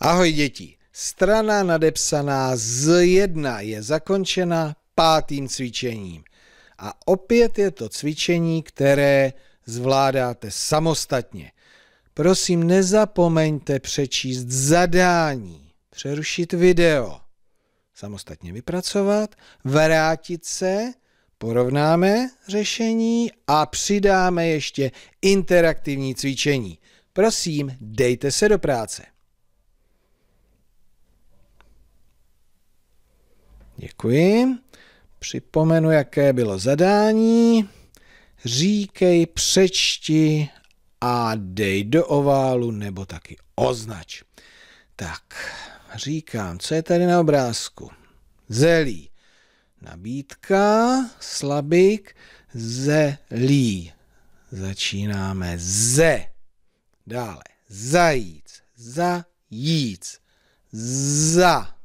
Ahoj děti, strana nadepsaná z jedna je zakončena pátým cvičením. A opět je to cvičení, které zvládáte samostatně. Prosím, nezapomeňte přečíst zadání, přerušit video, samostatně vypracovat, vrátit se, porovnáme řešení a přidáme ještě interaktivní cvičení. Prosím, dejte se do práce. Děkuji. Připomenu, jaké bylo zadání. Říkej, přečti a dej do oválu nebo taky označ. Tak, říkám, co je tady na obrázku? Zelí. Nabídka, slabik, zelí. Začínáme ze. Dále zajíc, zajíc, za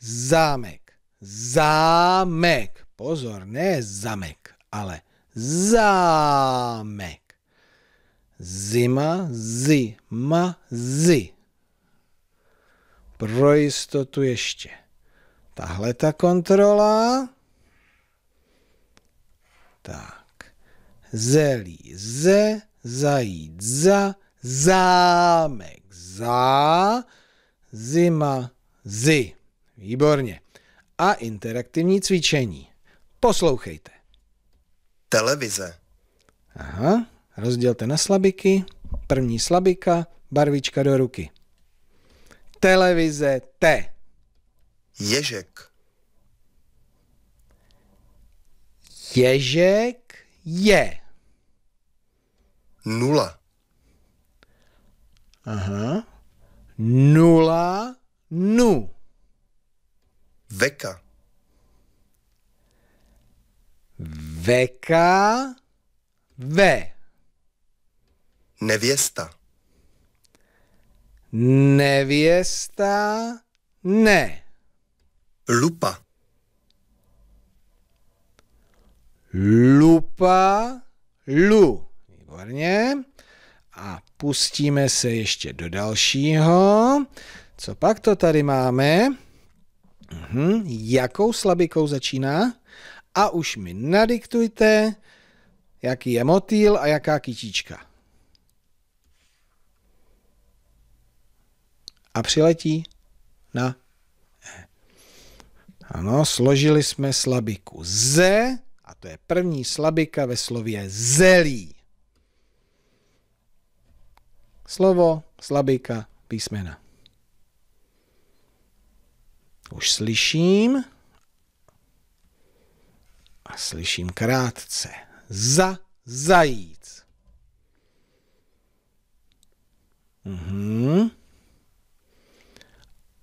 zámek. Zámek. Pozor, ne zamek, ale zámek. Zima, ma, zi. Pro jistotu ještě. Tahle ta kontrola. Tak. Zelí, ze, zajít, za, zámek, za, zima, zi. Výborně. A interaktivní cvičení. Poslouchejte. Televize. Aha, rozdělte na slabiky. První slabika, barvička do ruky. Televize T. Ježek. Ježek je. Nula. Aha. Nula nu. Veka. Veka. Ve. Nevěsta. Nevěsta. Ne. Lupa. Lupa. Lu. Výborně. A pustíme se ještě do dalšího. Co pak to tady máme? Mhm. Jakou slabikou začíná? A už mi nadiktujte, jaký je motýl a jaká kytička. A přiletí na E. Ano, složili jsme slabiku Z, a to je první slabika ve slově zelí. Slovo, slabika, písmena. Už slyším a slyším krátce. Za zajíc. Mhm.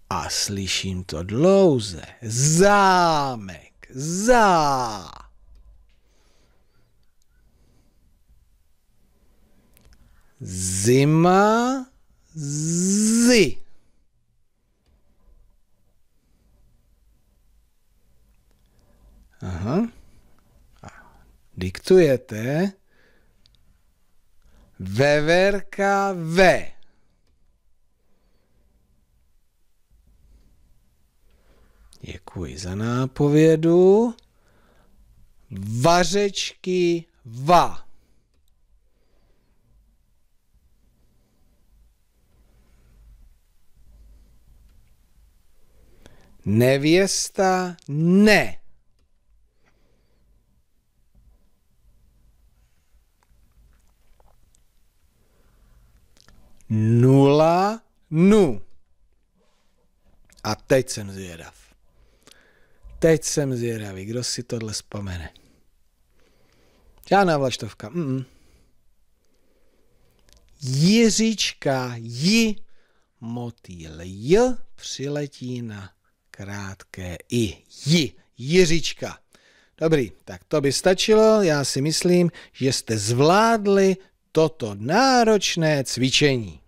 A slyším to dlouze. Zámek. za Zima. Zi. Aha. A diktujete veverka V. Děkuji za nápovědu. Vařečky va. Nevěsta ne. nula nu. A teď jsem zvědav. Teď jsem zvědavý, kdo si tohle vzpomene. Žádná vlaštovka. Mm-mm. Jiříčka ji, motýl j, přiletí na krátké i. Ji, Jiříčka. Dobrý, tak to by stačilo. Já si myslím, že jste zvládli toto náročné cvičení.